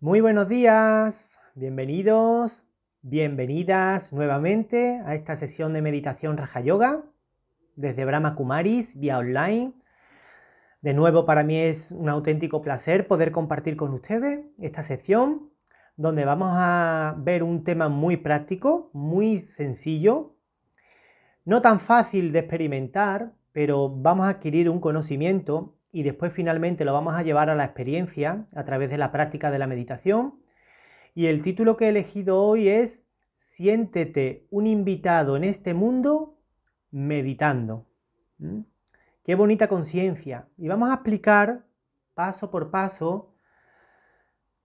Muy buenos días, bienvenidos, bienvenidas nuevamente a esta sesión de meditación Raja Yoga desde Brahma Kumaris vía online. De nuevo para mí es un auténtico placer poder compartir con ustedes esta sesión donde vamos a ver un tema muy práctico, muy sencillo, no tan fácil de experimentar, pero vamos a adquirir un conocimiento y después finalmente lo vamos a llevar a la experiencia a través de la práctica de la meditación. Y el título que he elegido hoy es Siéntete un invitado en este mundo meditando. ¿Mm? Qué bonita conciencia. Y vamos a explicar paso por paso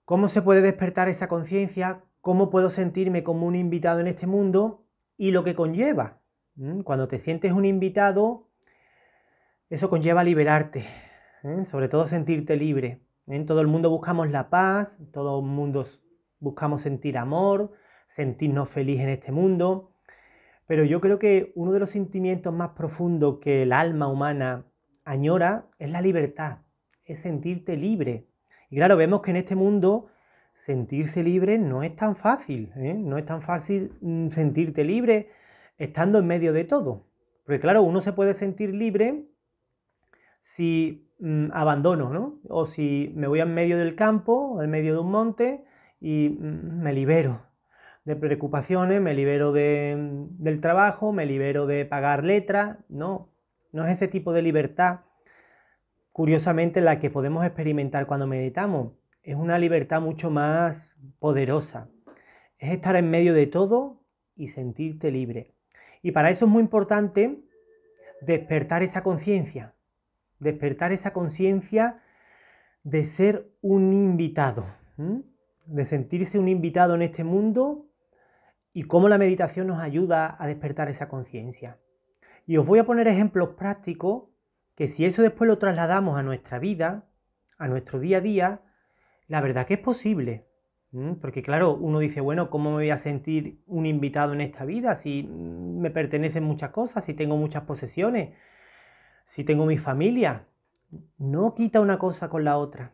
cómo se puede despertar esa conciencia, cómo puedo sentirme como un invitado en este mundo y lo que conlleva. ¿Mm? Cuando te sientes un invitado, eso conlleva liberarte, ¿eh? sobre todo sentirte libre. ¿eh? En todo el mundo buscamos la paz, todo el mundo buscamos sentir amor, sentirnos felices en este mundo. Pero yo creo que uno de los sentimientos más profundos que el alma humana añora es la libertad, es sentirte libre. Y claro, vemos que en este mundo sentirse libre no es tan fácil, ¿eh? no es tan fácil mm, sentirte libre estando en medio de todo. Porque claro, uno se puede sentir libre si Mm, abandono, ¿no? O si me voy al medio del campo, al medio de un monte y mm, me libero de preocupaciones, me libero mm, del trabajo, me libero de pagar letras. no, no es ese tipo de libertad, curiosamente, la que podemos experimentar cuando meditamos, es una libertad mucho más poderosa, es estar en medio de todo y sentirte libre. Y para eso es muy importante despertar esa conciencia, despertar esa conciencia de ser un invitado, de sentirse un invitado en este mundo y cómo la meditación nos ayuda a despertar esa conciencia. Y os voy a poner ejemplos prácticos que si eso después lo trasladamos a nuestra vida, a nuestro día a día, la verdad que es posible. Porque claro, uno dice, bueno, ¿cómo me voy a sentir un invitado en esta vida si me pertenecen muchas cosas, si tengo muchas posesiones? Si tengo mi familia, no quita una cosa con la otra.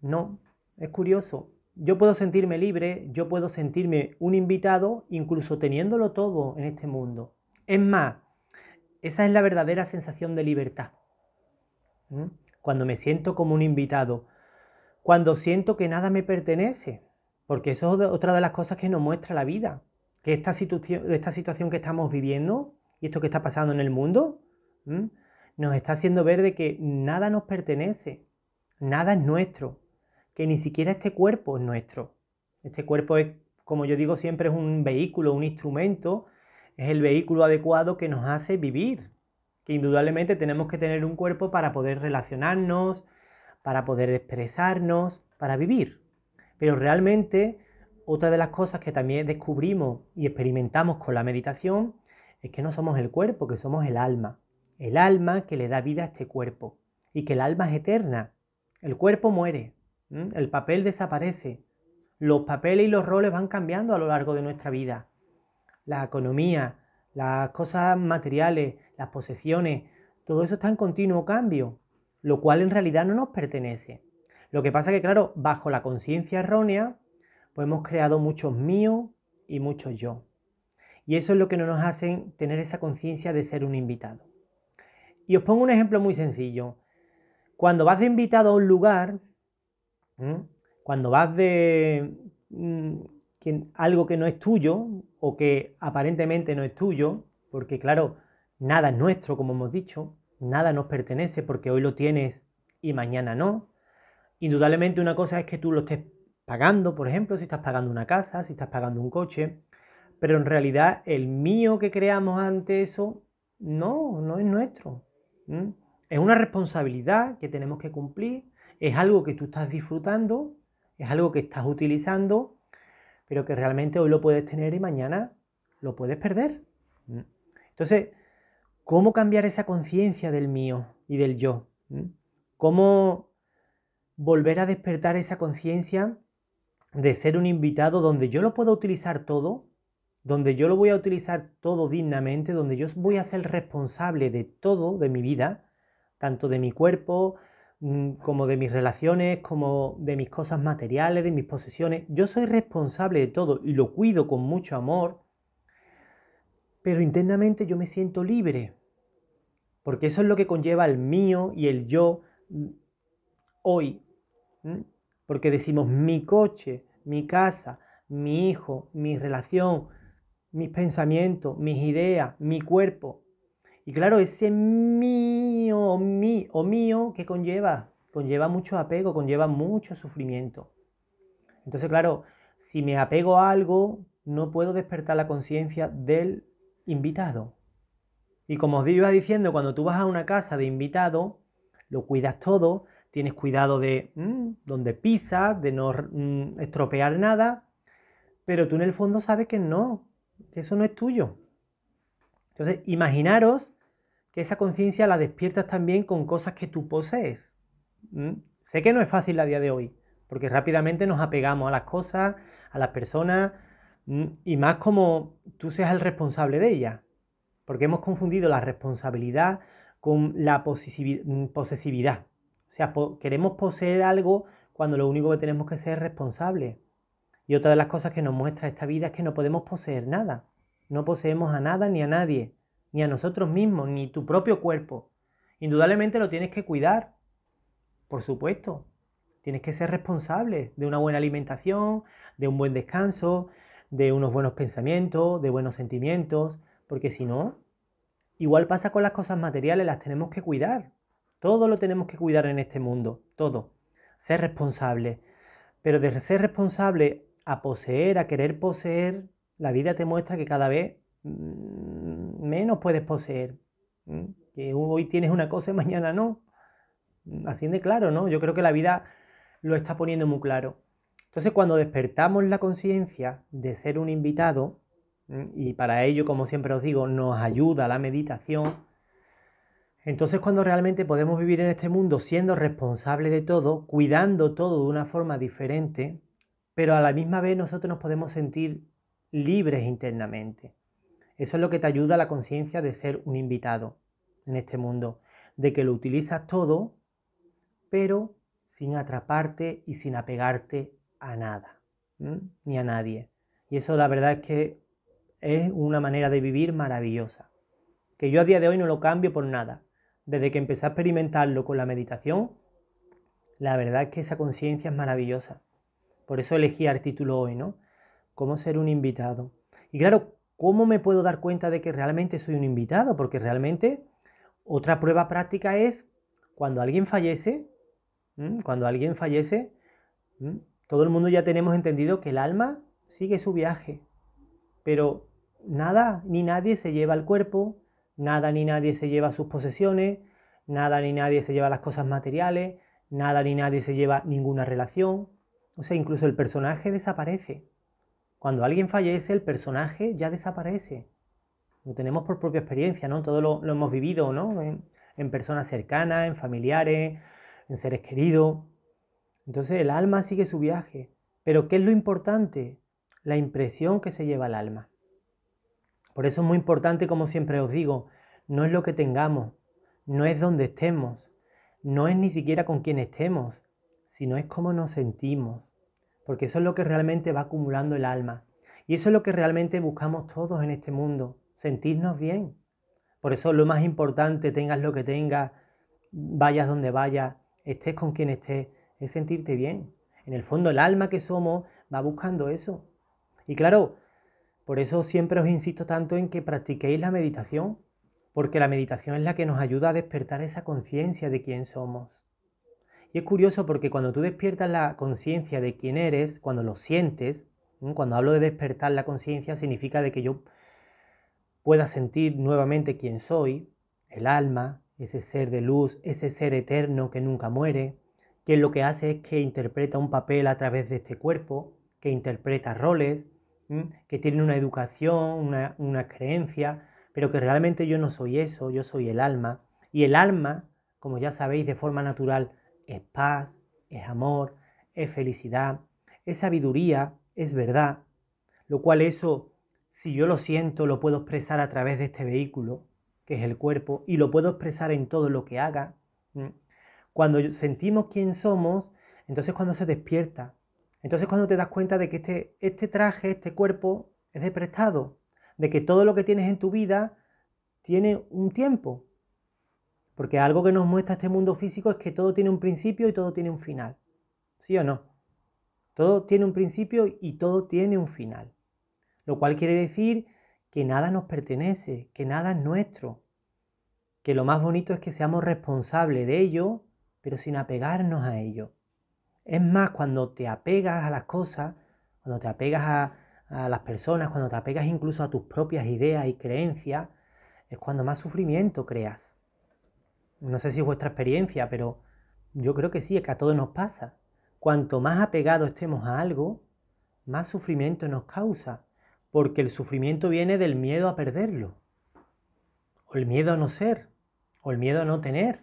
No, es curioso. Yo puedo sentirme libre, yo puedo sentirme un invitado, incluso teniéndolo todo en este mundo. Es más, esa es la verdadera sensación de libertad. Cuando me siento como un invitado, cuando siento que nada me pertenece, porque eso es otra de las cosas que nos muestra la vida, que esta, esta situación que estamos viviendo y esto que está pasando en el mundo, nos está haciendo ver de que nada nos pertenece, nada es nuestro, que ni siquiera este cuerpo es nuestro. Este cuerpo es, como yo digo siempre, es un vehículo, un instrumento, es el vehículo adecuado que nos hace vivir, que indudablemente tenemos que tener un cuerpo para poder relacionarnos, para poder expresarnos, para vivir. Pero realmente otra de las cosas que también descubrimos y experimentamos con la meditación es que no somos el cuerpo, que somos el alma el alma que le da vida a este cuerpo y que el alma es eterna. El cuerpo muere, el papel desaparece, los papeles y los roles van cambiando a lo largo de nuestra vida. La economía, las cosas materiales, las posesiones, todo eso está en continuo cambio, lo cual en realidad no nos pertenece. Lo que pasa que, claro, bajo la conciencia errónea, pues hemos creado muchos míos y muchos yo. Y eso es lo que no nos hace tener esa conciencia de ser un invitado. Y os pongo un ejemplo muy sencillo. Cuando vas de invitado a un lugar, cuando vas de mm, algo que no es tuyo o que aparentemente no es tuyo, porque claro, nada es nuestro, como hemos dicho, nada nos pertenece porque hoy lo tienes y mañana no. Indudablemente una cosa es que tú lo estés pagando, por ejemplo, si estás pagando una casa, si estás pagando un coche, pero en realidad el mío que creamos ante eso no, no es nuestro. Es una responsabilidad que tenemos que cumplir, es algo que tú estás disfrutando, es algo que estás utilizando, pero que realmente hoy lo puedes tener y mañana lo puedes perder. Entonces, ¿cómo cambiar esa conciencia del mío y del yo? ¿Cómo volver a despertar esa conciencia de ser un invitado donde yo lo puedo utilizar todo, donde yo lo voy a utilizar todo dignamente, donde yo voy a ser responsable de todo de mi vida, tanto de mi cuerpo mm, como de mis relaciones, como de mis cosas materiales, de mis posesiones. Yo soy responsable de todo y lo cuido con mucho amor, pero internamente yo me siento libre, porque eso es lo que conlleva el mío y el yo mm, hoy. Porque decimos mi coche, mi casa, mi hijo, mi relación, mis pensamientos, mis ideas, mi cuerpo. Y claro, ese mío o o mío que conlleva, conlleva mucho apego, conlleva mucho sufrimiento. Entonces, claro, si me apego a algo, no puedo despertar la conciencia del invitado. Y como os iba diciendo, cuando tú vas a una casa de invitado, lo cuidas todo, tienes cuidado de mm, donde pisas, de no mm, estropear nada, pero tú en el fondo sabes que no, que eso no es tuyo. Entonces, imaginaros que esa conciencia la despiertas también con cosas que tú posees. ¿Mm? Sé que no es fácil a día de hoy, porque rápidamente nos apegamos a las cosas, a las personas, ¿Mm? y más como tú seas el responsable de ellas, porque hemos confundido la responsabilidad con la mm, posesividad. O sea, queremos poseer algo cuando lo único que tenemos que ser es responsable. Y otra de las cosas que nos muestra esta vida es que no podemos poseer nada. No poseemos a nada ni a nadie, ni a nosotros mismos, ni tu propio cuerpo. Indudablemente lo tienes que cuidar, por supuesto. Tienes que ser responsable de una buena alimentación, de un buen descanso, de unos buenos pensamientos, de buenos sentimientos, porque si no, igual pasa con las cosas materiales, las tenemos que cuidar. Todo lo tenemos que cuidar en este mundo, todo. Ser responsable. Pero de ser responsable a poseer, a querer poseer, la vida te muestra que cada vez mm, menos puedes poseer. Que hoy tienes una cosa y mañana no. Así de claro, ¿no? Yo creo que la vida lo está poniendo muy claro. Entonces, cuando despertamos la conciencia de ser un invitado, y para ello, como siempre os digo, nos ayuda la meditación, entonces cuando realmente podemos vivir en este mundo siendo responsable de todo, cuidando todo de una forma diferente, pero a la misma vez nosotros nos podemos sentir libres internamente. Eso es lo que te ayuda a la conciencia de ser un invitado en este mundo, de que lo utilizas todo, pero sin atraparte y sin apegarte a nada, ni a nadie. Y eso la verdad es que es una manera de vivir maravillosa, que yo a día de hoy no lo cambio por nada. Desde que empecé a experimentarlo con la meditación, la verdad es que esa conciencia es maravillosa. Por eso elegí el título hoy, ¿no? Cómo ser un invitado. Y claro, ¿cómo me puedo dar cuenta de que realmente soy un invitado? Porque realmente otra prueba práctica es cuando alguien fallece, cuando alguien fallece, todo el mundo ya tenemos entendido que el alma sigue su viaje, pero nada ni nadie se lleva el cuerpo, nada ni nadie se lleva sus posesiones, nada ni nadie se lleva las cosas materiales, nada ni nadie se lleva ninguna relación, o sea, incluso el personaje desaparece. Cuando alguien fallece, el personaje ya desaparece. Lo tenemos por propia experiencia, ¿no? Todo lo, hemos vivido, ¿no? En, en personas cercanas, en familiares, en seres queridos. Entonces el alma sigue su viaje. Pero ¿qué es lo importante? La impresión que se lleva el alma. Por eso es muy importante, como siempre os digo, no es lo que tengamos, no es donde estemos, no es ni siquiera con quién estemos, sino es cómo nos sentimos porque eso es lo que realmente va acumulando el alma. Y eso es lo que realmente buscamos todos en este mundo, sentirnos bien. Por eso lo más importante, tengas lo que tengas, vayas donde vayas, estés con quien estés, es sentirte bien. En el fondo el alma que somos va buscando eso. Y claro, por eso siempre os insisto tanto en que practiquéis la meditación, porque la meditación es la que nos ayuda a despertar esa conciencia de quién somos. Y es curioso porque cuando tú despiertas la conciencia de quién eres, cuando lo sientes, cuando hablo de despertar la conciencia, significa de que yo pueda sentir nuevamente quién soy, el alma, ese ser de luz, ese ser eterno que nunca muere, que lo que hace es que interpreta un papel a través de este cuerpo, que interpreta roles, que tiene una educación, una creencia, pero que realmente yo no soy eso, yo soy el alma. Y el alma, como ya sabéis de forma natural, es paz, es amor, es felicidad, es sabiduría, es verdad, lo cual eso, si yo lo siento, lo puedo expresar a través de este vehículo, que es el cuerpo, y lo puedo expresar en todo lo que haga. Cuando sentimos quién somos, entonces cuando se despierta, entonces cuando te das cuenta de que este, este traje, este cuerpo, es de prestado, de que todo lo que tienes en tu vida tiene un tiempo, porque algo que nos muestra este mundo físico es que todo tiene un principio y todo tiene un final. ¿Sí o no? Todo tiene un principio y todo tiene un final. Lo cual quiere decir que nada nos pertenece, que nada es nuestro. Que lo más bonito es que seamos responsables de ello, pero sin apegarnos a ello. Es más, cuando te apegas a las cosas, cuando te apegas a, a las personas, cuando te apegas incluso a tus propias ideas y creencias, es cuando más sufrimiento creas no sé si es vuestra experiencia, pero yo creo que sí, es que a todos nos pasa. Cuanto más apegados estemos a algo, más sufrimiento nos causa, porque el sufrimiento viene del miedo a perderlo, o el miedo a no ser, o el miedo a no tener.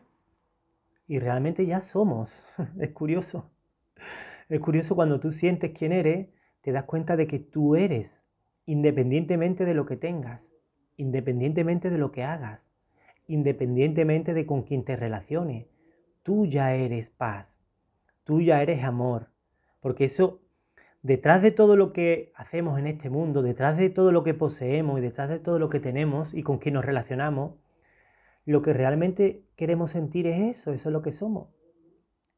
Y realmente ya somos. es curioso. Es curioso cuando tú sientes quién eres, te das cuenta de que tú eres, independientemente de lo que tengas, independientemente de lo que hagas independientemente de con quién te relaciones. Tú ya eres paz, tú ya eres amor, porque eso, detrás de todo lo que hacemos en este mundo, detrás de todo lo que poseemos y detrás de todo lo que tenemos y con quién nos relacionamos, lo que realmente queremos sentir es eso, eso es lo que somos.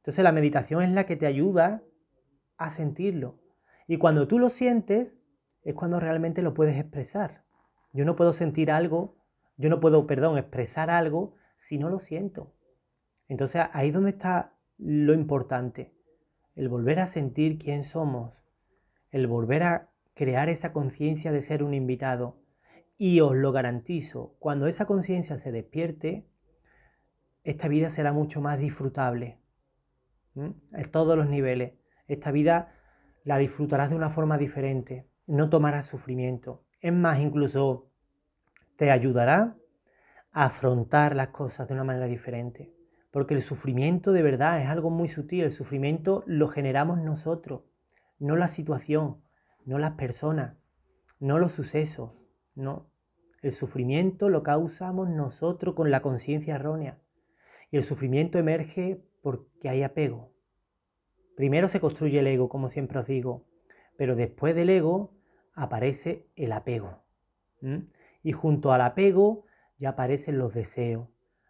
Entonces la meditación es la que te ayuda a sentirlo. Y cuando tú lo sientes, es cuando realmente lo puedes expresar. Yo no puedo sentir algo yo no puedo, perdón, expresar algo si no lo siento. Entonces ahí es donde está lo importante. El volver a sentir quién somos. El volver a crear esa conciencia de ser un invitado. Y os lo garantizo, cuando esa conciencia se despierte, esta vida será mucho más disfrutable. En todos los niveles. Esta vida la disfrutarás de una forma diferente. No tomarás sufrimiento. Es más, incluso te ayudará a afrontar las cosas de una manera diferente. Porque el sufrimiento de verdad es algo muy sutil. El sufrimiento lo generamos nosotros, no la situación, no las personas, no los sucesos, no. El sufrimiento lo causamos nosotros con la conciencia errónea. Y el sufrimiento emerge porque hay apego. Primero se construye el ego, como siempre os digo, pero después del ego aparece el apego. Y junto al apego ya aparecen los deseos,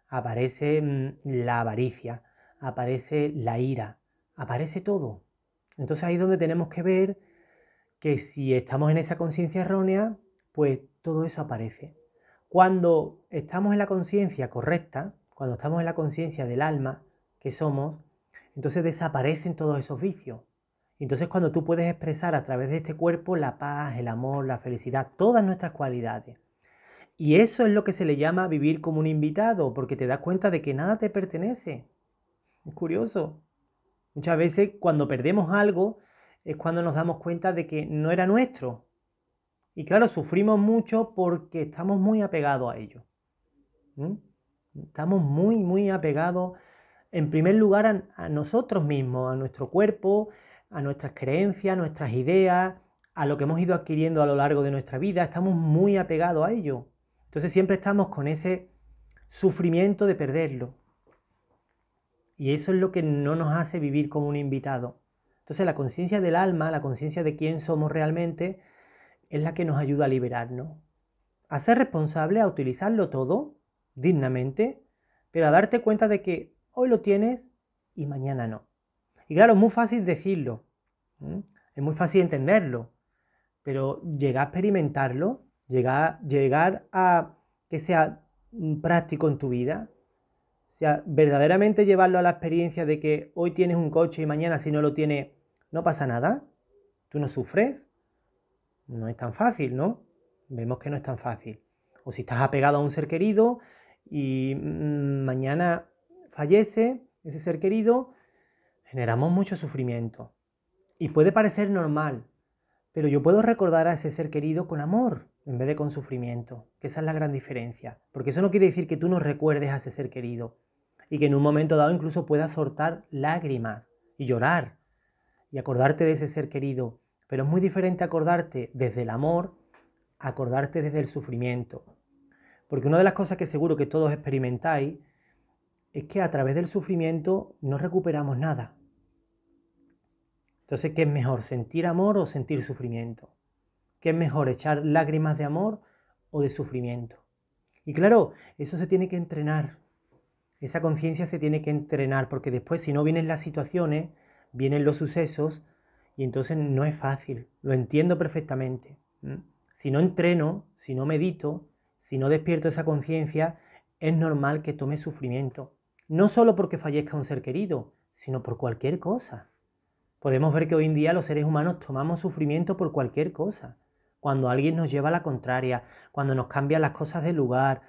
aparece mm, la avaricia, aparece la ira, aparece todo. Entonces ahí es donde tenemos que ver que si estamos en esa conciencia errónea, pues todo eso aparece. Cuando estamos en la conciencia correcta, cuando estamos en la conciencia del alma que somos, entonces desaparecen todos esos vicios. Entonces cuando tú puedes expresar a través de este cuerpo la paz, el amor, la felicidad, todas nuestras cualidades. Y eso es lo que se le llama vivir como un invitado, porque te das cuenta de que nada te pertenece. Es curioso. Muchas veces cuando perdemos algo es cuando nos damos cuenta de que no era nuestro. Y claro, sufrimos mucho porque estamos muy apegados a ello. Estamos muy, muy apegados, en primer lugar, a nosotros mismos, a nuestro cuerpo, a nuestras creencias, a nuestras ideas, a lo que hemos ido adquiriendo a lo largo de nuestra vida. Estamos muy apegados a ello. Entonces siempre estamos con ese sufrimiento de perderlo. Y eso es lo que no nos hace vivir como un invitado. Entonces la conciencia del alma, la conciencia de quién somos realmente, es la que nos ayuda a liberarnos. A ser responsable, a utilizarlo todo dignamente, pero a darte cuenta de que hoy lo tienes y mañana no. Y claro, es muy fácil decirlo, es muy fácil entenderlo, pero llegar a experimentarlo llegar, llegar a que sea mm, práctico en tu vida. O sea, verdaderamente llevarlo a la experiencia de que hoy tienes un coche y mañana si no lo tienes no pasa nada. Tú no sufres. No es tan fácil, ¿no? Vemos que no es tan fácil. O si estás apegado a un ser querido y mm, mañana fallece ese ser querido, generamos mucho sufrimiento. Y puede parecer normal, pero yo puedo recordar a ese ser querido con amor en vez de con sufrimiento, que esa es la gran diferencia, porque eso no quiere decir que tú no recuerdes a ese ser querido y que en un momento dado incluso puedas soltar lágrimas y llorar y acordarte de ese ser querido, pero es muy diferente acordarte desde el amor, acordarte desde el sufrimiento, porque una de las cosas que seguro que todos experimentáis es que a través del sufrimiento no recuperamos nada. Entonces, ¿qué es mejor, sentir amor o sentir sufrimiento? ¿Qué es mejor, echar lágrimas de amor o de sufrimiento? Y claro, eso se tiene que entrenar. Esa conciencia se tiene que entrenar porque después si no vienen las situaciones, vienen los sucesos y entonces no es fácil. Lo entiendo perfectamente. Si no entreno, si no medito, si no despierto esa conciencia, es normal que tome sufrimiento. No solo porque fallezca un ser querido, sino por cualquier cosa. Podemos ver que hoy en día los seres humanos tomamos sufrimiento por cualquier cosa cuando alguien nos lleva a la contraria, cuando nos cambian las cosas de lugar,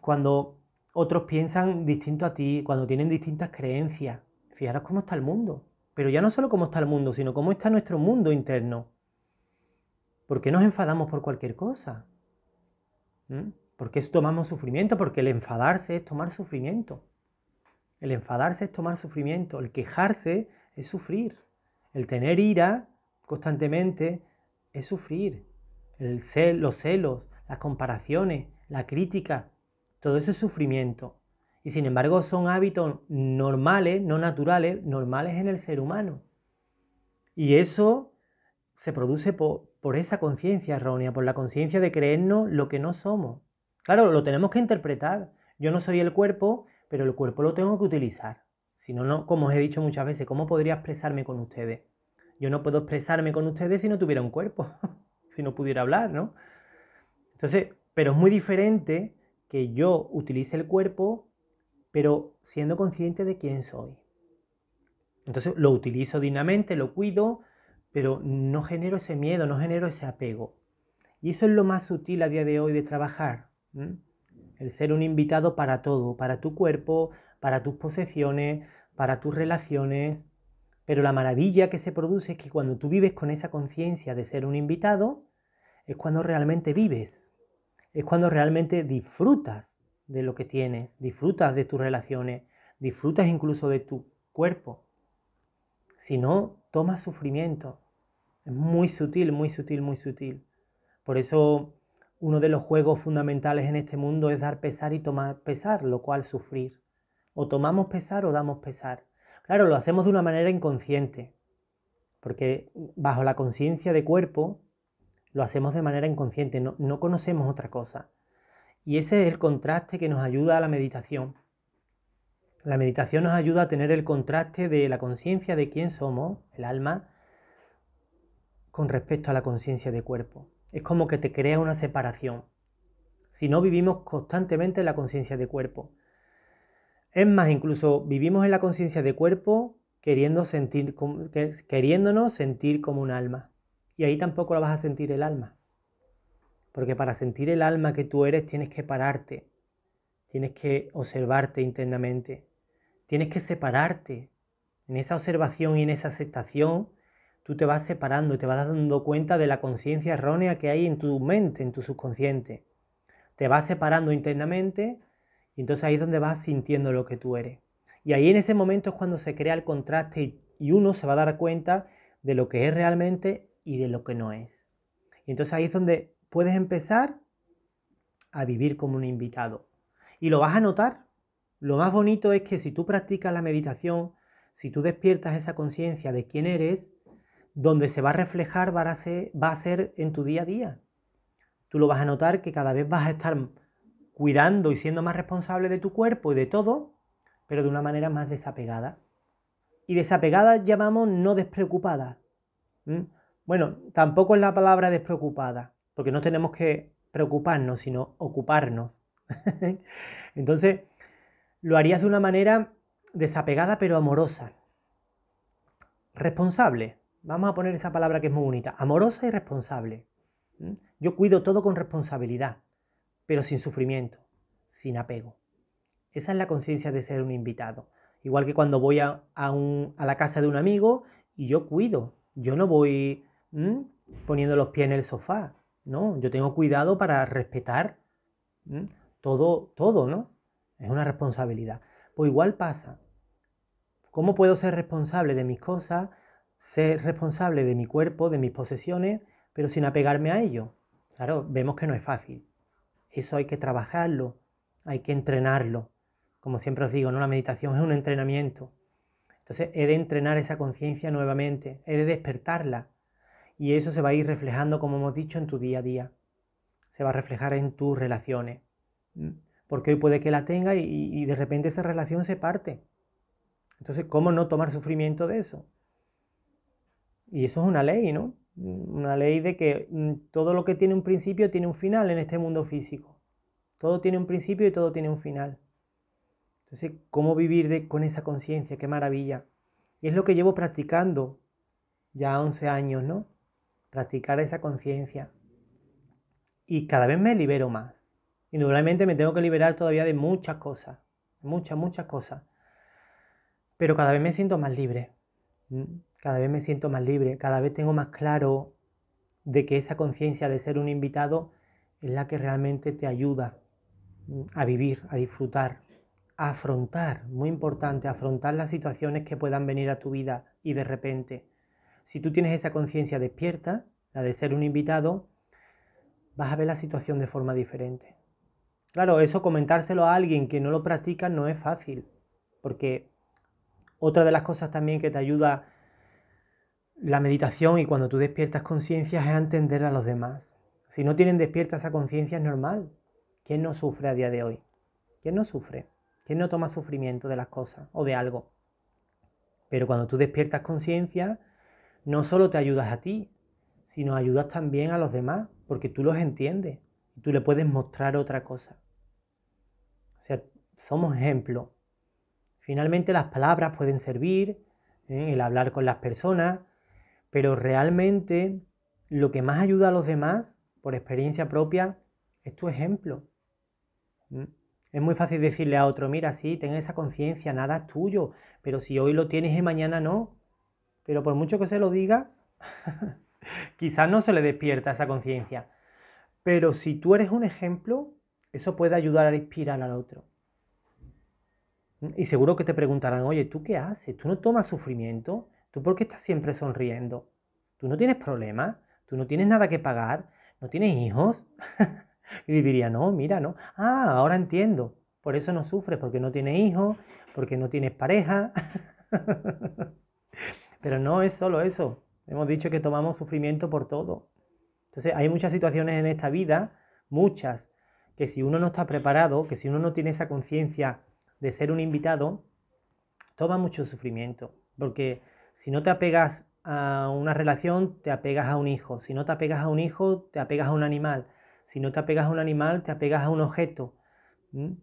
cuando otros piensan distinto a ti, cuando tienen distintas creencias. Fijaros cómo está el mundo. Pero ya no solo cómo está el mundo, sino cómo está nuestro mundo interno. ¿Por qué nos enfadamos por cualquier cosa? ¿Mm? ¿Por qué tomamos sufrimiento? Porque el enfadarse es tomar sufrimiento. El enfadarse es tomar sufrimiento. El quejarse es sufrir. El tener ira constantemente es sufrir el los celos, las comparaciones, la crítica, todo ese sufrimiento. Y sin embargo son hábitos normales, no naturales, normales en el ser humano. Y eso se produce por, esa conciencia errónea, por la conciencia de creernos lo que no somos. Claro, lo tenemos que interpretar. Yo no soy el cuerpo, pero el cuerpo lo tengo que utilizar. Si no, como os he dicho muchas veces, ¿cómo podría expresarme con ustedes? Yo no puedo expresarme con ustedes si no tuviera un cuerpo. si no pudiera hablar, ¿no? Entonces, pero es muy diferente que yo utilice el cuerpo, pero siendo consciente de quién soy. Entonces lo utilizo dignamente, lo cuido, pero no genero ese miedo, no genero ese apego. Y eso es lo más sutil a día de hoy de trabajar. El ser un invitado para todo, para tu cuerpo, para tus posesiones, para tus relaciones. Pero la maravilla que se produce es que cuando tú vives con esa conciencia de ser un invitado, es cuando realmente vives, es cuando realmente disfrutas de lo que tienes, disfrutas de tus relaciones, disfrutas incluso de tu cuerpo. Si no, tomas sufrimiento. Es muy sutil, muy sutil, muy sutil. Por eso uno de los juegos fundamentales en este mundo es dar pesar y tomar pesar, lo cual sufrir. O tomamos pesar o damos pesar. Claro, lo hacemos de una manera inconsciente, porque bajo la conciencia de cuerpo lo hacemos de manera inconsciente, no, conocemos otra cosa. Y ese es el contraste que nos ayuda a la meditación. La meditación nos ayuda a tener el contraste de la conciencia de quién somos, el alma, con respecto a la conciencia de cuerpo. Es como que te crea una separación. Si no vivimos constantemente en la conciencia de cuerpo. Es más, incluso vivimos en la conciencia de cuerpo queriéndonos sentir como un alma. Y ahí tampoco la vas a sentir el alma. Porque para sentir el alma que tú eres tienes que pararte, tienes que observarte internamente, tienes que separarte. En esa observación y en esa aceptación, tú te vas separando, y te vas dando cuenta de la conciencia errónea que hay en tu mente, en tu subconsciente. Te vas separando internamente y entonces ahí es donde vas sintiendo lo que tú eres. Y ahí en ese momento es cuando se crea el contraste y uno se va a dar cuenta de lo que es realmente y de lo que no es. Y entonces ahí es donde puedes empezar a vivir como un invitado. Y lo vas a notar. Lo más bonito es que si tú practicas la meditación, si tú despiertas esa conciencia de quién eres, donde se va a reflejar va a, ser, va a ser en tu día a día. Tú lo vas a notar que cada vez vas a estar cuidando y siendo más responsable de tu cuerpo y de todo, pero de una manera más desapegada. Y desapegada llamamos no despreocupada. Bueno, tampoco es la palabra despreocupada, porque no tenemos que preocuparnos, sino ocuparnos. Entonces, lo harías de una manera desapegada pero amorosa. Responsable. Vamos a poner esa palabra que es muy bonita. Amorosa y responsable. ¿Mm? Yo cuido todo con responsabilidad, pero sin sufrimiento, sin apego. Esa es la conciencia de ser un invitado. Igual que cuando voy a, la casa de un amigo y yo cuido. Yo no voy poniendo los pies en el sofá. No, yo tengo cuidado para respetar todo, todo, ¿no? Es una responsabilidad. Pues igual pasa. ¿Cómo puedo ser responsable de mis cosas, ser responsable de mi cuerpo, de mis posesiones, pero sin apegarme a ello? Claro, vemos que no es fácil. Eso hay que trabajarlo, hay que entrenarlo. Como siempre os digo, ¿no? la meditación es un entrenamiento. Entonces he de entrenar esa conciencia nuevamente, he de despertarla y eso se va a ir reflejando, como hemos dicho, en tu día a día. Se va a reflejar en tus relaciones. Porque hoy puede que la tenga y, de repente esa relación se parte. Entonces, ¿cómo no tomar sufrimiento de eso? Y eso es una ley, ¿no? Una ley de que mm, todo lo que tiene un principio tiene un final en este mundo físico. Todo tiene un principio y todo tiene un final. Entonces, ¿cómo vivir con esa conciencia? ¡Qué maravilla! Y es lo que llevo practicando ya 11 años, ¿no? practicar esa conciencia. Y cada vez me libero más. Indudablemente me tengo que liberar todavía de muchas cosas, muchas, muchas cosas. Pero cada vez me siento más libre. Mm, cada vez me siento más libre, cada vez tengo más claro de que esa conciencia de ser un invitado es la que realmente te ayuda mm, a vivir, a disfrutar, a afrontar, muy importante, afrontar las situaciones que puedan venir a tu vida y de repente. Si tú tienes esa conciencia despierta, la de ser un invitado, vas a ver la situación de forma diferente. Claro, eso comentárselo a alguien que no lo practica no es fácil, porque otra de las cosas también que te ayuda la meditación y cuando tú despiertas conciencia es entender a los demás. Si no tienen despierta esa conciencia es normal. ¿Quién no sufre a día de hoy? ¿Quién no sufre? ¿Quién no toma sufrimiento de las cosas o de algo? Pero cuando tú despiertas conciencia, no solo te ayudas a ti, sino ayudas también a los demás, porque tú los entiendes y tú le puedes mostrar otra cosa. O sea, somos ejemplo. Finalmente las palabras pueden servir, en ¿eh? el hablar con las personas, pero realmente lo que más ayuda a los demás, por experiencia propia, es tu ejemplo. ¿Mm? Es muy fácil decirle a otro, mira, sí, ten esa conciencia, nada es tuyo, pero si hoy lo tienes y mañana no, pero por mucho que se lo digas, quizás no se le despierta esa conciencia. Pero si tú eres un ejemplo, eso puede ayudar a inspirar al otro. Y seguro que te preguntarán, oye, ¿tú qué haces? ¿Tú no tomas sufrimiento? ¿Tú por qué estás siempre sonriendo? ¿Tú no tienes problemas? ¿Tú no tienes nada que pagar? ¿No tienes hijos? y diría, no, mira, no. Ah, ahora entiendo. Por eso no sufres, porque no tienes hijos, porque no tienes pareja. Pero no es solo eso. Hemos dicho que tomamos sufrimiento por todo. Entonces hay muchas situaciones en esta vida, muchas, que si uno no está preparado, que si uno no tiene esa conciencia de ser un invitado, toma mucho sufrimiento. Porque si no te apegas a una relación, te apegas a un hijo. Si no te apegas a un hijo, te apegas a un animal. Si no te apegas a un animal, te apegas a un objeto. ¿Mm?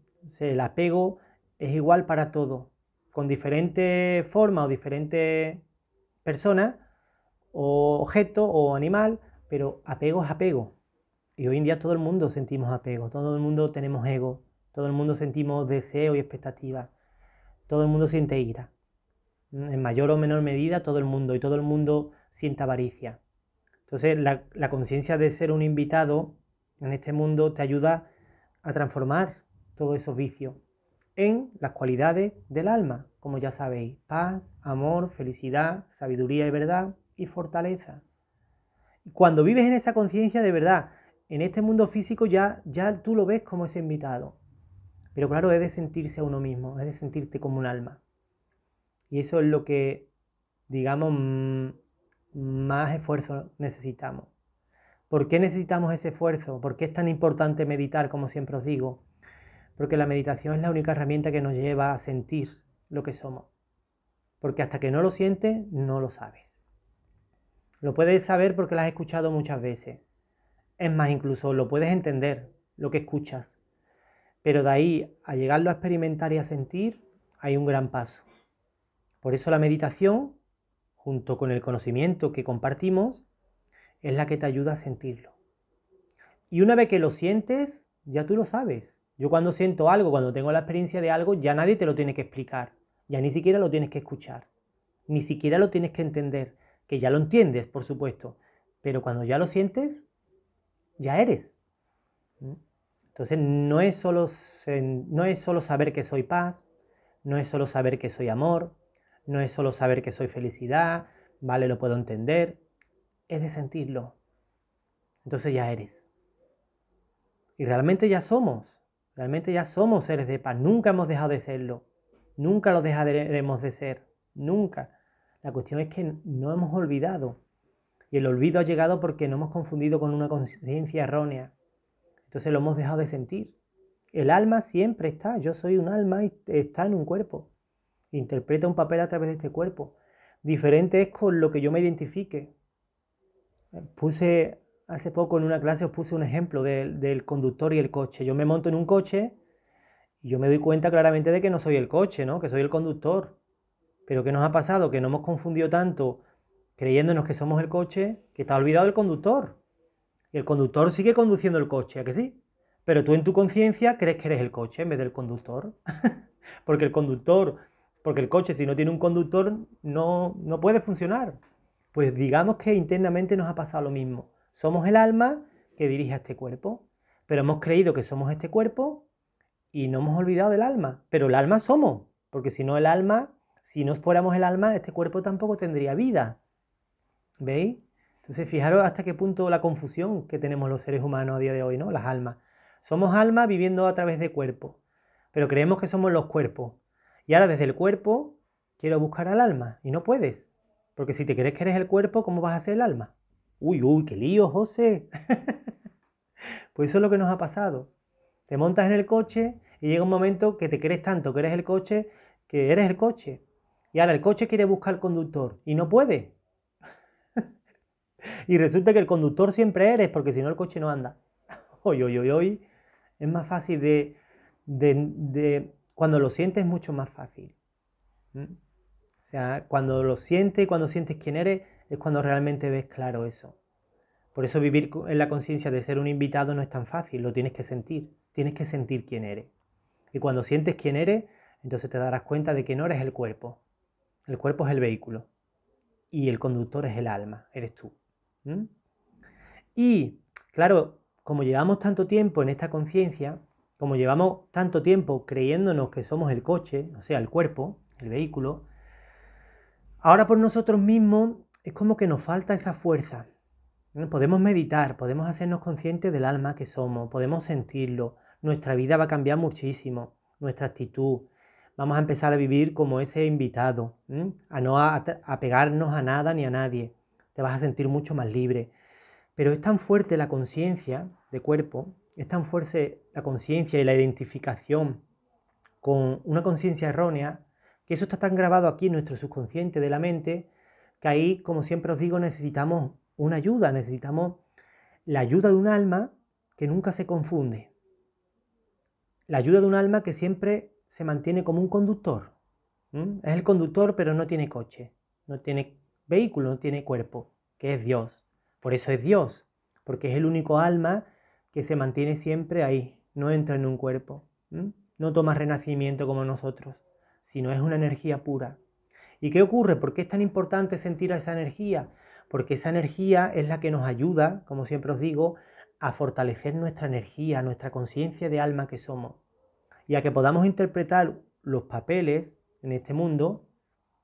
el apego es igual para todo, con diferente forma o diferente persona o objeto o animal, pero apego es apego. Y hoy en día todo el mundo sentimos apego, todo el mundo tenemos ego, todo el mundo sentimos deseo y expectativa, todo el mundo siente ira. En mayor o menor medida todo el mundo y todo el mundo siente avaricia. Entonces la, la conciencia de ser un invitado en este mundo te ayuda a transformar todos esos vicios en las cualidades del alma, como ya sabéis, paz, amor, felicidad, sabiduría y verdad y fortaleza. Cuando vives en esa conciencia de verdad, en este mundo físico ya, ya tú lo ves como ese invitado. Pero claro, es de sentirse a uno mismo, es de sentirte como un alma. Y eso es lo que, digamos, mm, más esfuerzo necesitamos. ¿Por qué necesitamos ese esfuerzo? ¿Por qué es tan importante meditar, como siempre os digo? Porque la meditación es la única herramienta que nos lleva a sentir, lo que somos. Porque hasta que no lo sientes, no lo sabes. Lo puedes saber porque lo has escuchado muchas veces. Es más, incluso lo puedes entender, lo que escuchas. Pero de ahí a llegarlo a experimentar y a sentir, hay un gran paso. Por eso la meditación, junto con el conocimiento que compartimos, es la que te ayuda a sentirlo. Y una vez que lo sientes, ya tú lo sabes. Yo cuando siento algo, cuando tengo la experiencia de algo, ya nadie te lo tiene que explicar. Ya ni siquiera lo tienes que escuchar, ni siquiera lo tienes que entender, que ya lo entiendes, por supuesto, pero cuando ya lo sientes, ya eres. Entonces no es solo, no es solo saber que soy paz, no es solo saber que soy amor, no es solo saber que soy felicidad, vale, lo puedo entender, es de sentirlo. Entonces ya eres. Y realmente ya somos, realmente ya somos seres de paz, nunca hemos dejado de serlo. Nunca lo dejaremos de ser, nunca. La cuestión es que no hemos olvidado. Y el olvido ha llegado porque no hemos confundido con una conciencia errónea. Entonces lo hemos dejado de sentir. El alma siempre está. Yo soy un alma y está en un cuerpo. Interpreta un papel a través de este cuerpo. Diferente es con lo que yo me identifique. Puse hace poco en una clase os puse un ejemplo del conductor y el coche. Yo me monto en un coche y yo me doy cuenta claramente de que no soy el coche, ¿no? Que soy el conductor. Pero ¿qué nos ha pasado? Que no hemos confundido tanto creyéndonos que somos el coche, que está olvidado el conductor. Y El conductor sigue conduciendo el coche, ¿a que sí? Pero tú en tu conciencia crees que eres el coche en vez del conductor. porque el conductor, porque el coche si no tiene un conductor no, no puede funcionar. Pues digamos que internamente nos ha pasado lo mismo. Somos el alma que dirige a este cuerpo, pero hemos creído que somos este cuerpo y no hemos olvidado del alma, pero el alma somos, porque si no el alma, si no fuéramos el alma, este cuerpo tampoco tendría vida. ¿Veis? Entonces, fijaros hasta qué punto la confusión que tenemos los seres humanos a día de hoy, ¿no? Las almas. Somos almas viviendo a través de cuerpo, pero creemos que somos los cuerpos. Y ahora desde el cuerpo quiero buscar al alma y no puedes, porque si te crees que eres el cuerpo, ¿cómo vas a ser el alma? Uy, uy, qué lío, José. pues eso es lo que nos ha pasado. Te montas en el coche y llega un momento que te crees tanto que eres el coche, que eres el coche. Y ahora el coche quiere buscar al conductor y no puede. y resulta que el conductor siempre eres, porque si no el coche no anda. Hoy, hoy, hoy, hoy. Es más fácil de, Cuando lo sientes es mucho más fácil. ¿Mm? O sea, cuando lo sientes y cuando sientes quién eres, es cuando realmente ves claro eso. Por eso vivir en la conciencia de ser un invitado no es tan fácil, lo tienes que sentir, tienes que sentir quién eres. Y cuando sientes quién eres, entonces te darás cuenta de que no eres el cuerpo. El cuerpo es el vehículo. Y el conductor es el alma, eres tú. ¿Mm? Y, claro, como llevamos tanto tiempo en esta conciencia, como llevamos tanto tiempo creyéndonos que somos el coche, o sea, el cuerpo, el vehículo, ahora por nosotros mismos es como que nos falta esa fuerza. ¿Mm? Podemos meditar, podemos hacernos conscientes del alma que somos, podemos sentirlo, nuestra vida va a cambiar muchísimo, nuestra actitud. Vamos a empezar a vivir como ese invitado, a no apegarnos a nada ni a nadie. Te vas a sentir mucho más libre. Pero es tan fuerte la conciencia de cuerpo, es tan fuerte la conciencia y la identificación con una conciencia errónea, que eso está tan grabado aquí en nuestro subconsciente de la mente, que ahí, como siempre os digo, necesitamos una ayuda, necesitamos la ayuda de un alma que nunca se confunde la ayuda de un alma que siempre se mantiene como un conductor. Es el conductor, pero no tiene coche, no tiene vehículo, no tiene cuerpo, que es Dios. Por eso es Dios, porque es el único alma que se mantiene siempre ahí, no entra en un cuerpo, no toma renacimiento como nosotros, sino es una energía pura. ¿Y qué ocurre? ¿Por qué es tan importante sentir esa energía? Porque esa energía es la que nos ayuda, como siempre os digo, a fortalecer nuestra energía, nuestra conciencia de alma que somos, y a que podamos interpretar los papeles en este mundo,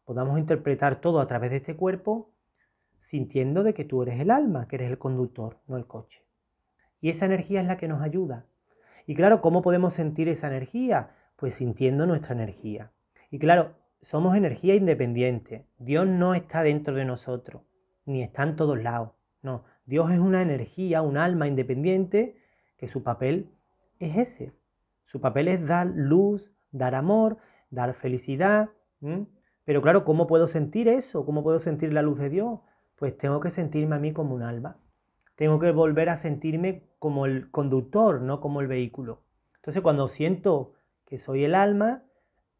podamos interpretar todo a través de este cuerpo, sintiendo de que tú eres el alma, que eres el conductor, no el coche. Y esa energía es la que nos ayuda. Y claro, ¿cómo podemos sentir esa energía? Pues sintiendo nuestra energía. Y claro, somos energía independiente. Dios no está dentro de nosotros, ni está en todos lados. No, Dios es una energía, un alma independiente, que su papel es ese. Su papel es dar luz, dar amor, dar felicidad. Pero claro, ¿cómo puedo sentir eso? ¿Cómo puedo sentir la luz de Dios? Pues tengo que sentirme a mí como un alma. Tengo que volver a sentirme como el conductor, no como el vehículo. Entonces cuando siento que soy el alma,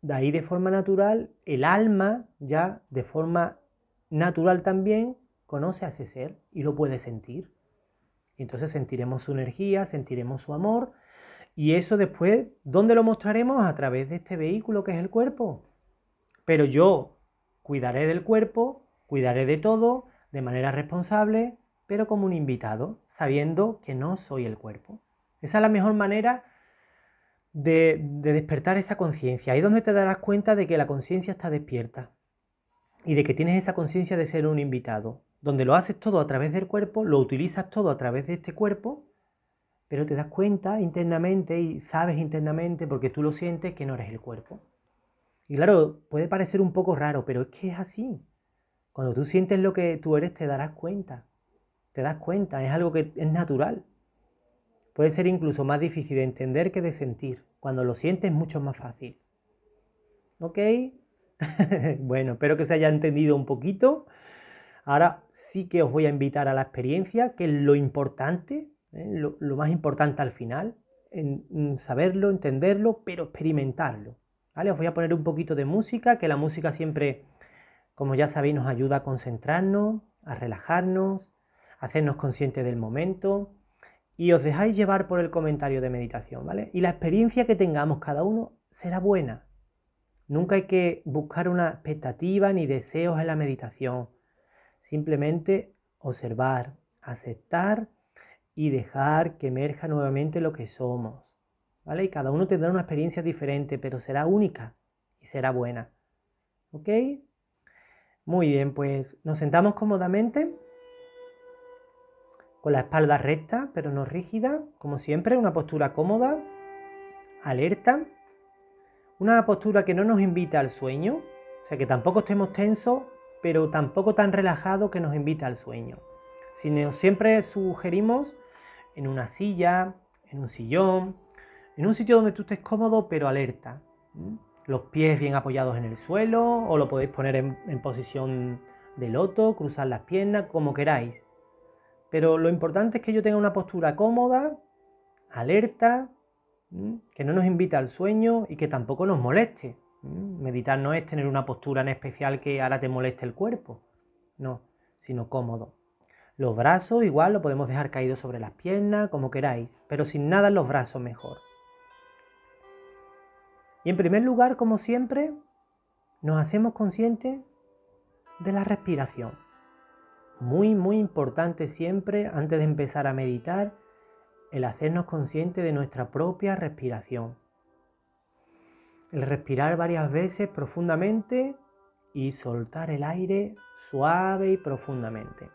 de ahí de forma natural, el alma ya de forma natural también conoce a ese ser y lo puede sentir. Entonces sentiremos su energía, sentiremos su amor y eso después, ¿dónde lo mostraremos? A través de este vehículo que es el cuerpo. Pero yo cuidaré del cuerpo, cuidaré de todo, de manera responsable, pero como un invitado, sabiendo que no soy el cuerpo. Esa es la mejor manera de, de despertar esa conciencia. Ahí es donde te darás cuenta de que la conciencia está despierta y de que tienes esa conciencia de ser un invitado donde lo haces todo a través del cuerpo, lo utilizas todo a través de este cuerpo, pero te das cuenta internamente y sabes internamente porque tú lo sientes que no eres el cuerpo. Y claro, puede parecer un poco raro, pero es que es así. Cuando tú sientes lo que tú eres, te darás cuenta. Te das cuenta, es algo que es natural. Puede ser incluso más difícil de entender que de sentir. Cuando lo sientes es mucho más fácil. ¿Ok? bueno, espero que se haya entendido un poquito. Ahora sí que os voy a invitar a la experiencia, que es lo importante, ¿eh? lo, más importante al final, saberlo, entenderlo, pero experimentarlo. Os voy a poner un poquito de música, que la música siempre, como ya sabéis, nos ayuda a concentrarnos, a relajarnos, a hacernos conscientes del momento y os dejáis llevar por el comentario de meditación, Y la experiencia que tengamos cada uno será buena. Nunca hay que buscar una expectativa ni deseos en la meditación Simplemente observar, aceptar y dejar que emerja nuevamente lo que somos. ¿Vale? Y cada uno tendrá una experiencia diferente, pero será única y será buena. ¿Ok? Muy bien, pues nos sentamos cómodamente con la espalda recta, pero no rígida, como siempre, una postura cómoda, alerta, una postura que no nos invita al sueño, o sea que tampoco estemos tensos pero tampoco tan relajado que nos invite al sueño. Sino siempre sugerimos en una silla, en un sillón, en un sitio donde tú estés cómodo pero alerta. Los pies bien apoyados en el suelo o lo podéis poner en, en posición de loto, cruzar las piernas, como queráis. Pero lo importante es que yo tenga una postura cómoda, alerta, que no nos invite al sueño y que tampoco nos moleste. Mm, meditar no es tener una postura en especial que ahora te moleste el cuerpo, no, sino cómodo. Los brazos igual lo podemos dejar caído sobre las piernas, como queráis, pero sin nada los brazos mejor. Y en primer lugar, como siempre, nos hacemos conscientes de la respiración. Muy, muy importante siempre, antes de empezar a meditar, el hacernos conscientes de nuestra propia respiración el respirar varias veces profundamente y soltar el aire suave y profundamente.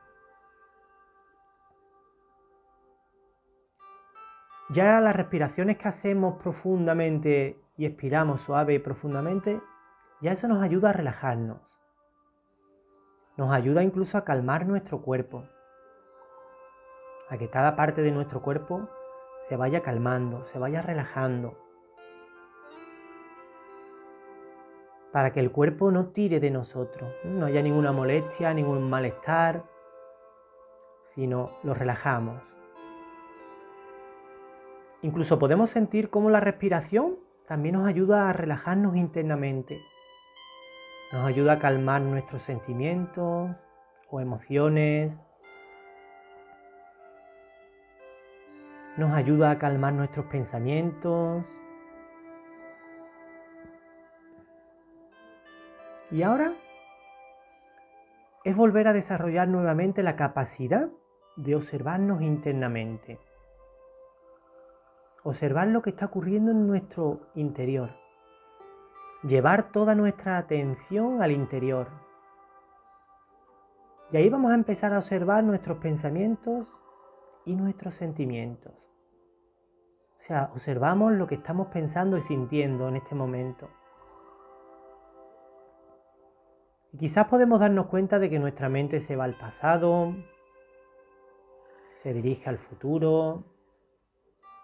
Ya las respiraciones que hacemos profundamente y expiramos suave y profundamente, ya eso nos ayuda a relajarnos. Nos ayuda incluso a calmar nuestro cuerpo. A que cada parte de nuestro cuerpo se vaya calmando, se vaya relajando. para que el cuerpo no tire de nosotros, no haya ninguna molestia, ningún malestar, sino lo relajamos. Incluso podemos sentir cómo la respiración también nos ayuda a relajarnos internamente, nos ayuda a calmar nuestros sentimientos o emociones, nos ayuda a calmar nuestros pensamientos, Y ahora es volver a desarrollar nuevamente la capacidad de observarnos internamente. Observar lo que está ocurriendo en nuestro interior. Llevar toda nuestra atención al interior. Y ahí vamos a empezar a observar nuestros pensamientos y nuestros sentimientos. O sea, observamos lo que estamos pensando y sintiendo en este momento. Y quizás podemos darnos cuenta de que nuestra mente se va al pasado, se dirige al futuro,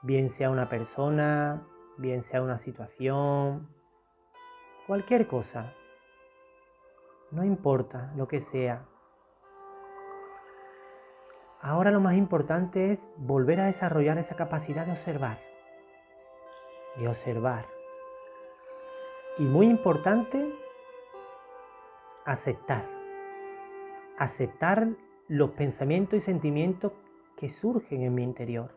bien sea una persona, bien sea una situación, cualquier cosa. No importa lo que sea. Ahora lo más importante es volver a desarrollar esa capacidad de observar. De observar. Y muy importante, aceptar. Aceptar los pensamientos y sentimientos que surgen en mi interior.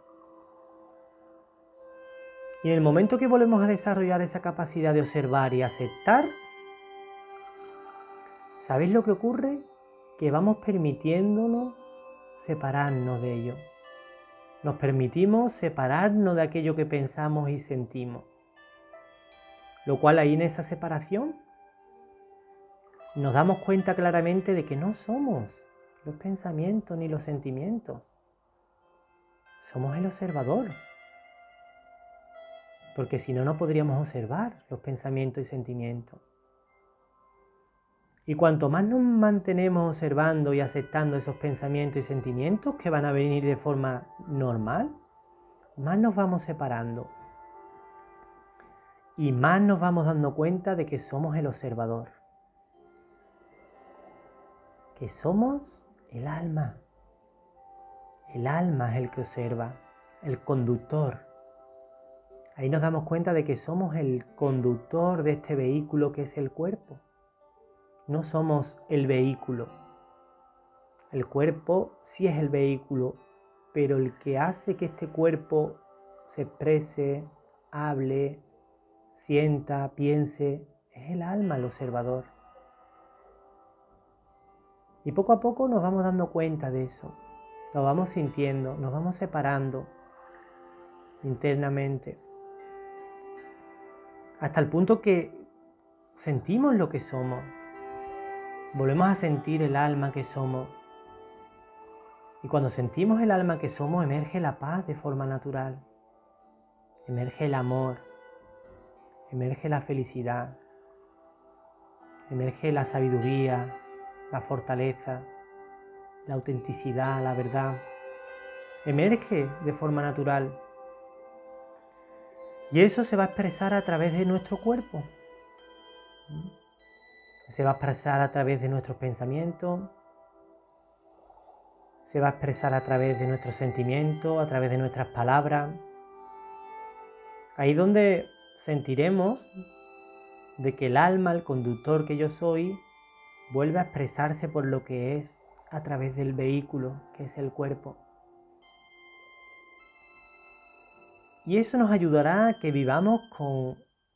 Y en el momento que volvemos a desarrollar esa capacidad de observar y aceptar, ¿sabéis lo que ocurre? Que vamos permitiéndonos separarnos de ello. Nos permitimos separarnos de aquello que pensamos y sentimos. Lo cual ahí en esa separación nos damos cuenta claramente de que no somos los pensamientos ni los sentimientos. Somos el observador. Porque si no, no podríamos observar los pensamientos y sentimientos. Y cuanto más nos mantenemos observando y aceptando esos pensamientos y sentimientos que van a venir de forma normal, más nos vamos separando. Y más nos vamos dando cuenta de que somos el observador somos el alma. El alma es el que observa, el conductor. Ahí nos damos cuenta de que somos el conductor de este vehículo que es el cuerpo. No somos el vehículo. El cuerpo sí es el vehículo, pero el que hace que este cuerpo se exprese, hable, sienta, piense, es el alma el observador. Y poco a poco nos vamos dando cuenta de eso. Lo vamos sintiendo, nos vamos separando internamente. Hasta el punto que sentimos lo que somos. Volvemos a sentir el alma que somos. Y cuando sentimos el alma que somos, emerge la paz de forma natural. Emerge el amor. Emerge la felicidad. Emerge la sabiduría, la fortaleza, la autenticidad, la verdad, emerge de forma natural. Y eso se va a expresar a través de nuestro cuerpo. Se va a expresar a través de nuestros pensamientos. Se va a expresar a través de nuestros sentimientos, a través de nuestras palabras. Ahí donde sentiremos de que el alma, el conductor que yo soy, vuelve a expresarse por lo que es a través del vehículo que es el cuerpo. Y eso nos ayudará a que vivamos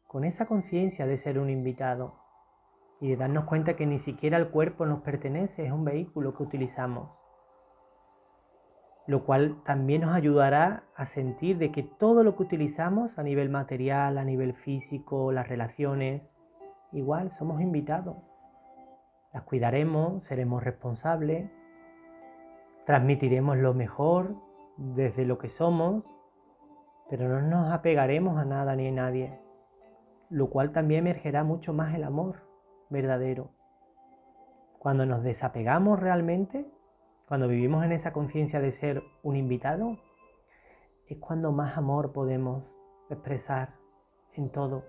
con, esa conciencia de ser un invitado y de darnos cuenta que ni siquiera el cuerpo nos pertenece, es un vehículo que utilizamos. Lo cual también nos ayudará a sentir de que todo lo que utilizamos a nivel material, a nivel físico, las relaciones, igual somos invitados. Las cuidaremos, seremos responsables, transmitiremos lo mejor desde lo que somos, pero no nos apegaremos a nada ni a nadie, lo cual también emergerá mucho más el amor verdadero. Cuando nos desapegamos realmente, cuando vivimos en esa conciencia de ser un invitado, es cuando más amor podemos expresar en todo.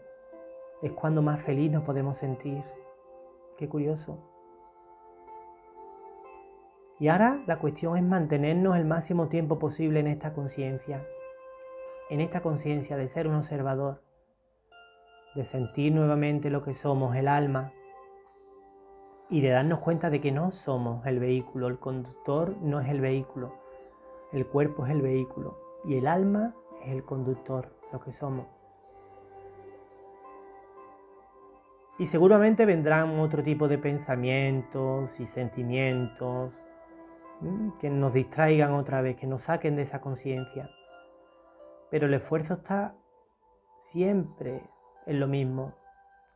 Es cuando más feliz nos podemos sentir. Qué curioso. Y ahora la cuestión es mantenernos el máximo tiempo posible en esta conciencia, en esta conciencia de ser un observador, de sentir nuevamente lo que somos, el alma, y de darnos cuenta de que no somos el vehículo, el conductor no es el vehículo, el cuerpo es el vehículo y el alma es el conductor, lo que somos. Y seguramente vendrán otro tipo de pensamientos y sentimientos que nos distraigan otra vez, que nos saquen de esa conciencia. Pero el esfuerzo está siempre en lo mismo,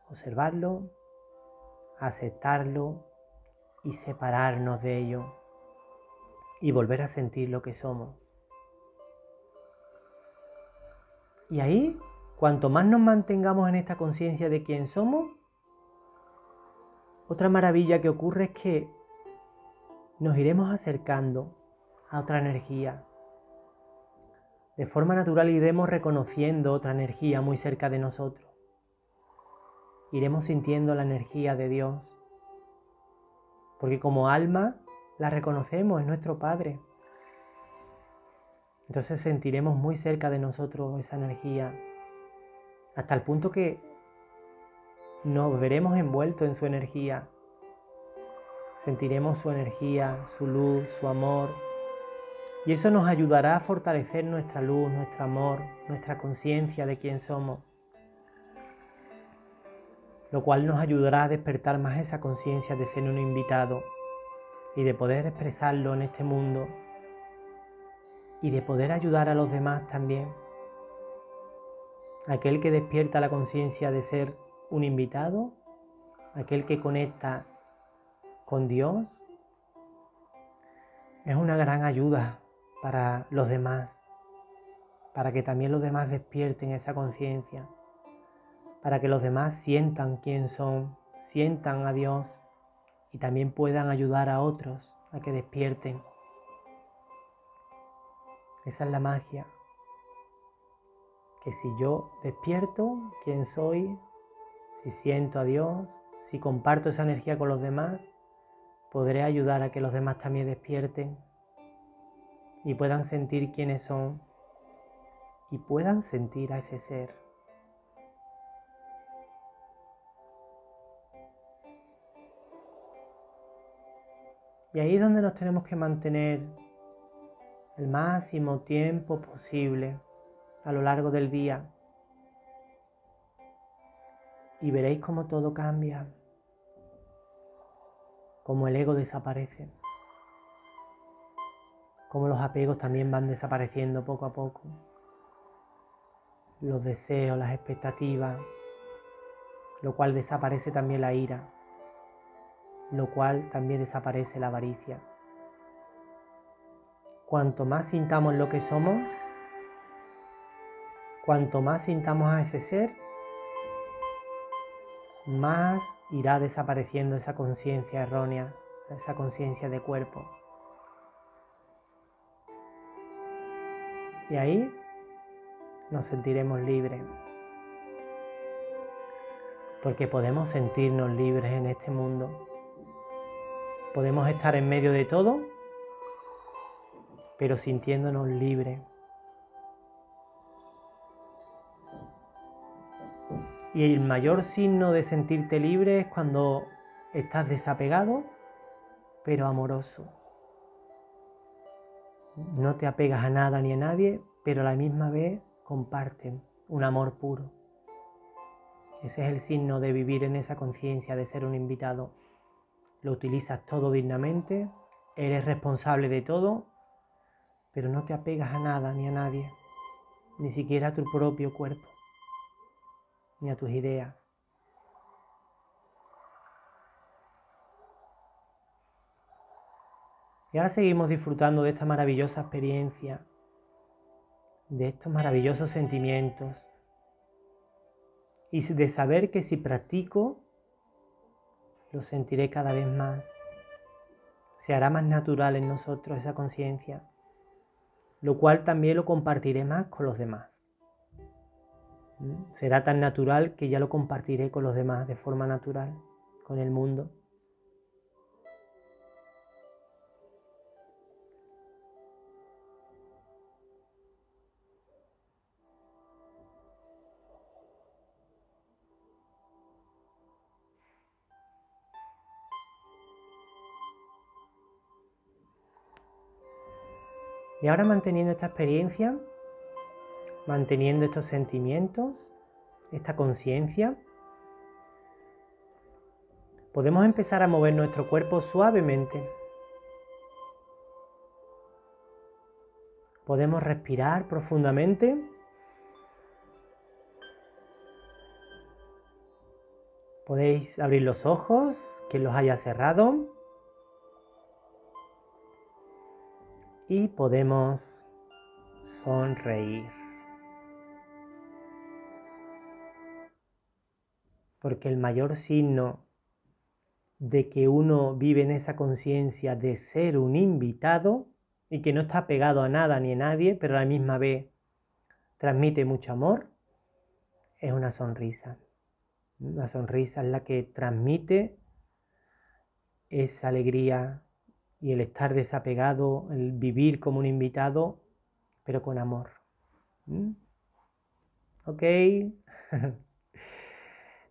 observarlo, aceptarlo y separarnos de ello y volver a sentir lo que somos. Y ahí, cuanto más nos mantengamos en esta conciencia de quién somos, otra maravilla que ocurre es que nos iremos acercando a otra energía. De forma natural iremos reconociendo otra energía muy cerca de nosotros. Iremos sintiendo la energía de Dios. Porque como alma la reconocemos, es nuestro Padre. Entonces sentiremos muy cerca de nosotros esa energía. Hasta el punto que nos veremos envueltos en su energía Sentiremos su energía, su luz, su amor. Y eso nos ayudará a fortalecer nuestra luz, nuestro amor, nuestra conciencia de quién somos. Lo cual nos ayudará a despertar más esa conciencia de ser un invitado y de poder expresarlo en este mundo y de poder ayudar a los demás también. Aquel que despierta la conciencia de ser un invitado, aquel que conecta con Dios es una gran ayuda para los demás, para que también los demás despierten esa conciencia, para que los demás sientan quién son, sientan a Dios y también puedan ayudar a otros a que despierten. Esa es la magia, que si yo despierto quién soy, si siento a Dios, si comparto esa energía con los demás, podré ayudar a que los demás también despierten y puedan sentir quiénes son y puedan sentir a ese ser. Y ahí es donde nos tenemos que mantener el máximo tiempo posible a lo largo del día. Y veréis cómo todo cambia como el ego desaparece, como los apegos también van desapareciendo poco a poco, los deseos, las expectativas, lo cual desaparece también la ira, lo cual también desaparece la avaricia. Cuanto más sintamos lo que somos, cuanto más sintamos a ese ser, más irá desapareciendo esa conciencia errónea, esa conciencia de cuerpo. Y ahí nos sentiremos libres. Porque podemos sentirnos libres en este mundo. Podemos estar en medio de todo, pero sintiéndonos libres. Y el mayor signo de sentirte libre es cuando estás desapegado, pero amoroso. No te apegas a nada ni a nadie, pero a la misma vez comparten un amor puro. Ese es el signo de vivir en esa conciencia, de ser un invitado. Lo utilizas todo dignamente, eres responsable de todo, pero no te apegas a nada ni a nadie, ni siquiera a tu propio cuerpo ni a tus ideas. Y ahora seguimos disfrutando de esta maravillosa experiencia, de estos maravillosos sentimientos y de saber que si practico, lo sentiré cada vez más. Se hará más natural en nosotros esa conciencia, lo cual también lo compartiré más con los demás. ¿Mm? Será tan natural que ya lo compartiré con los demás de forma natural, con el mundo. Y ahora manteniendo esta experiencia, manteniendo estos sentimientos, esta conciencia, podemos empezar a mover nuestro cuerpo suavemente. Podemos respirar profundamente. Podéis abrir los ojos, que los haya cerrado. Y podemos sonreír. porque el mayor signo de que uno vive en esa conciencia de ser un invitado y que no está pegado a nada ni a nadie, pero a la misma vez transmite mucho amor, es una sonrisa. La sonrisa es la que transmite esa alegría y el estar desapegado, el vivir como un invitado, pero con amor. ¿Mm? ¿Ok?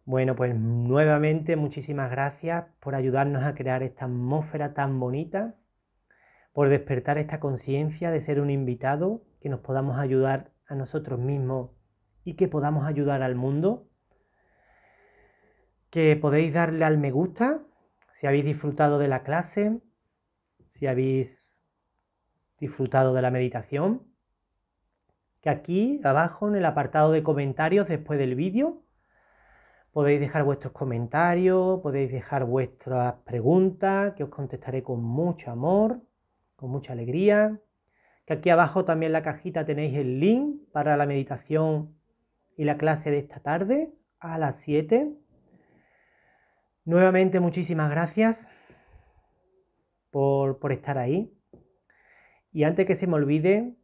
Bueno, pues nuevamente muchísimas gracias por ayudarnos a crear esta atmósfera tan bonita, por despertar esta conciencia de ser un invitado, que nos podamos ayudar a nosotros mismos y que podamos ayudar al mundo. Que podéis darle al me gusta si habéis disfrutado de la clase, si habéis disfrutado de la meditación. Que aquí abajo en el apartado de comentarios después del vídeo Podéis dejar vuestros comentarios, podéis dejar vuestras preguntas, que os contestaré con mucho amor, con mucha alegría. Que aquí abajo también en la cajita tenéis el link para la meditación y la clase de esta tarde a las 7. Nuevamente muchísimas gracias por, por estar ahí. Y antes que se me olvide,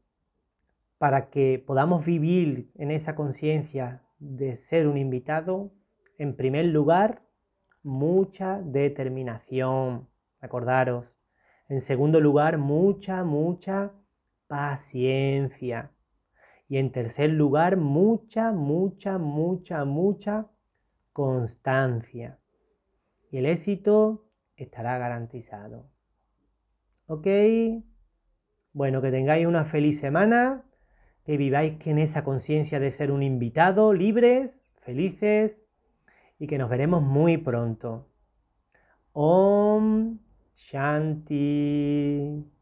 para que podamos vivir en esa conciencia de ser un invitado, en primer lugar, mucha determinación, acordaros. En segundo lugar, mucha, mucha paciencia. Y en tercer lugar, mucha, mucha, mucha, mucha constancia. Y el éxito estará garantizado. ¿Ok? Bueno, que tengáis una feliz semana, que viváis que en esa conciencia de ser un invitado, libres, felices y que nos veremos muy pronto. Om Shanti.